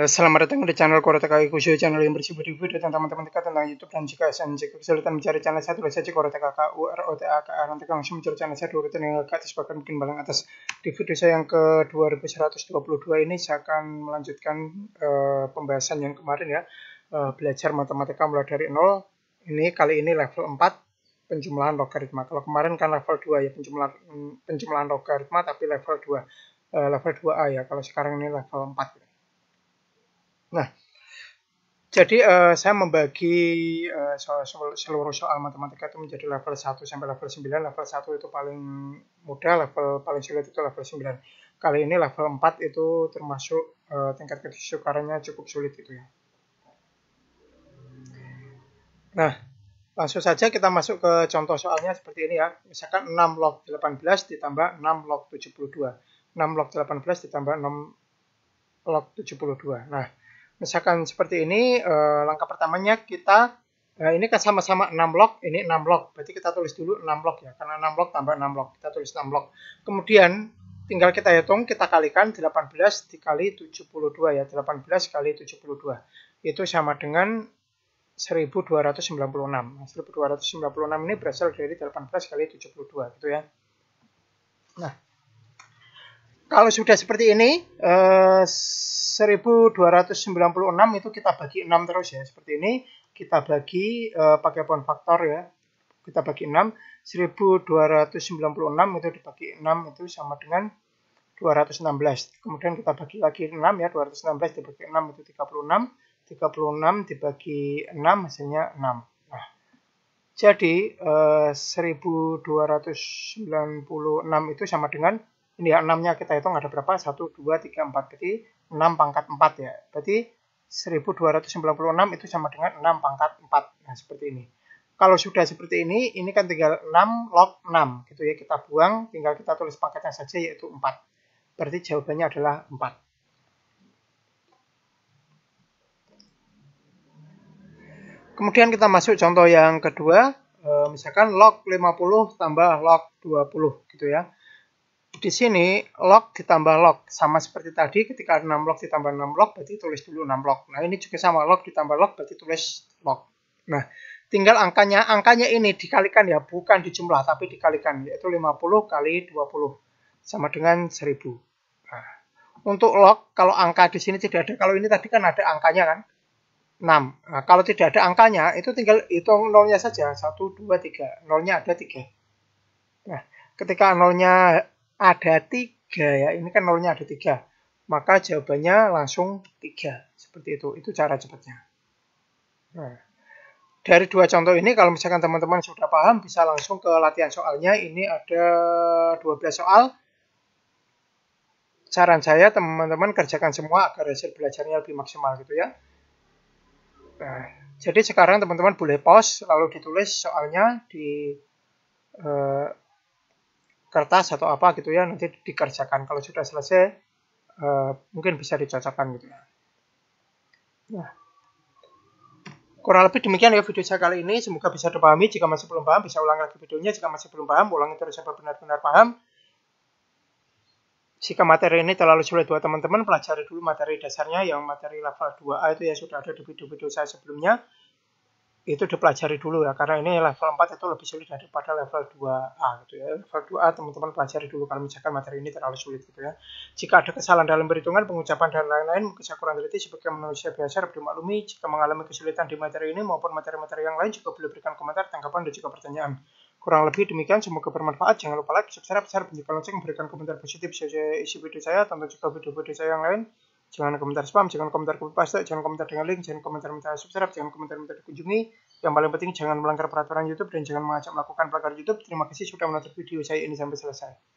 Eh, selamat datang di channel Korota Kakak Kusyo channel yang bersih video tentang teman-teman dekat tentang YouTube dan juga SN. Jika kesulitan mencari channel saya, tulis saja Korota Kakak UROTA KR. Nanti langsung mencari channel saya dua rutin yang ke atas, bahkan mungkin balang atas. Di video saya yang ke 2122 ini, saya akan melanjutkan uh, pembahasan yang kemarin ya. Uh, belajar matematika mulai dari nol. Ini kali ini level 4, penjumlahan logaritma. Kalau kemarin kan level 2 ya, penjumlahan, penjumlahan logaritma tapi level 2. Uh, level 2A ya, kalau sekarang ini level 4 ya. Nah, jadi uh, saya membagi uh, soal, soal, seluruh soal matematika itu menjadi level 1 sampai level 9. Level 1 itu paling mudah, level paling sulit itu level 9. Kali ini level 4 itu termasuk uh, tingkat kesukarannya cukup sulit itu ya. Nah, langsung saja kita masuk ke contoh soalnya seperti ini ya. Misalkan 6 log 18 ditambah 6 log 72. 6 log 18 ditambah 6 log 72. Nah, misalkan seperti ini eh, langkah pertamanya kita eh, ini kan sama-sama 6 blok, ini 6 blok. berarti kita tulis dulu 6 blok ya karena 6 blok tambah 6 blok, kita tulis 6 blok. kemudian tinggal kita hitung kita kalikan 18 dikali 72 ya 18 kali 72 itu sama dengan 1296 1296 nah, ini berasal dari 18 kali 72 gitu ya nah kalau sudah seperti ini eh, uh, 1296 itu kita bagi 6 terus ya seperti ini kita bagi uh, pakai pohon faktor ya kita bagi 6 1296 itu dibagi 6 itu sama dengan 216 kemudian kita bagi lagi 6 ya 216 dibagi 6 itu 36 36 dibagi 6 hasilnya 6 nah, jadi eh, uh, 1296 itu sama dengan ini ya 6-nya kita hitung ada berapa? 1, 2, 3, 4. Berarti 6 pangkat 4 ya. Berarti 1296 itu sama dengan 6 pangkat 4. Nah, seperti ini. Kalau sudah seperti ini, ini kan tinggal 6 log 6. Gitu ya, kita buang, tinggal kita tulis pangkatnya saja yaitu 4. Berarti jawabannya adalah 4. Kemudian kita masuk contoh yang kedua, eh, misalkan log 50 tambah log 20 gitu ya di sini log ditambah log sama seperti tadi ketika 6 log ditambah 6 log berarti tulis dulu 6 log nah ini juga sama log ditambah log berarti tulis log nah tinggal angkanya angkanya ini dikalikan ya bukan dijumlah tapi dikalikan yaitu 50 kali 20 sama dengan 1000 nah, untuk log kalau angka di sini tidak ada kalau ini tadi kan ada angkanya kan 6 nah, kalau tidak ada angkanya itu tinggal hitung nolnya saja 1 2 3 nolnya ada 3 nah ketika nolnya ada tiga ya. Ini kan nolnya ada tiga. Maka jawabannya langsung tiga. Seperti itu. Itu cara cepatnya. Nah, dari dua contoh ini kalau misalkan teman-teman sudah paham bisa langsung ke latihan soalnya. Ini ada 12 soal. Saran saya teman-teman kerjakan semua agar hasil belajarnya lebih maksimal gitu ya. Nah, jadi sekarang teman-teman boleh pause lalu ditulis soalnya di eh, kertas atau apa gitu ya nanti dikerjakan kalau sudah selesai uh, mungkin bisa dicocokkan gitu ya nah kurang lebih demikian ya video saya kali ini semoga bisa dipahami jika masih belum paham bisa ulang lagi videonya jika masih belum paham ulangi terus sampai benar-benar paham jika materi ini terlalu sulit buat teman-teman pelajari dulu materi dasarnya yang materi level 2A itu ya sudah ada di video-video saya sebelumnya itu dipelajari dulu ya karena ini level 4 itu lebih sulit daripada level 2A gitu ya. Level 2A teman-teman pelajari dulu kalau misalkan materi ini terlalu sulit gitu ya. Jika ada kesalahan dalam perhitungan, pengucapan dan lain-lain, bisa kurang teliti sebagai manusia biasa harus dimaklumi jika mengalami kesulitan di materi ini maupun materi-materi yang lain juga boleh berikan komentar, tanggapan dan juga pertanyaan. Kurang lebih demikian, semoga bermanfaat. Jangan lupa like, subscribe, share, bunyikan lonceng, berikan komentar positif sesuai isi video saya, tonton juga video-video saya yang lain jangan komentar spam, jangan komentar copy paste, jangan komentar dengan link, jangan komentar minta subscribe, jangan komentar minta dikunjungi. Yang paling penting jangan melanggar peraturan YouTube dan jangan mengajak melakukan pelanggaran YouTube. Terima kasih sudah menonton video saya ini sampai selesai.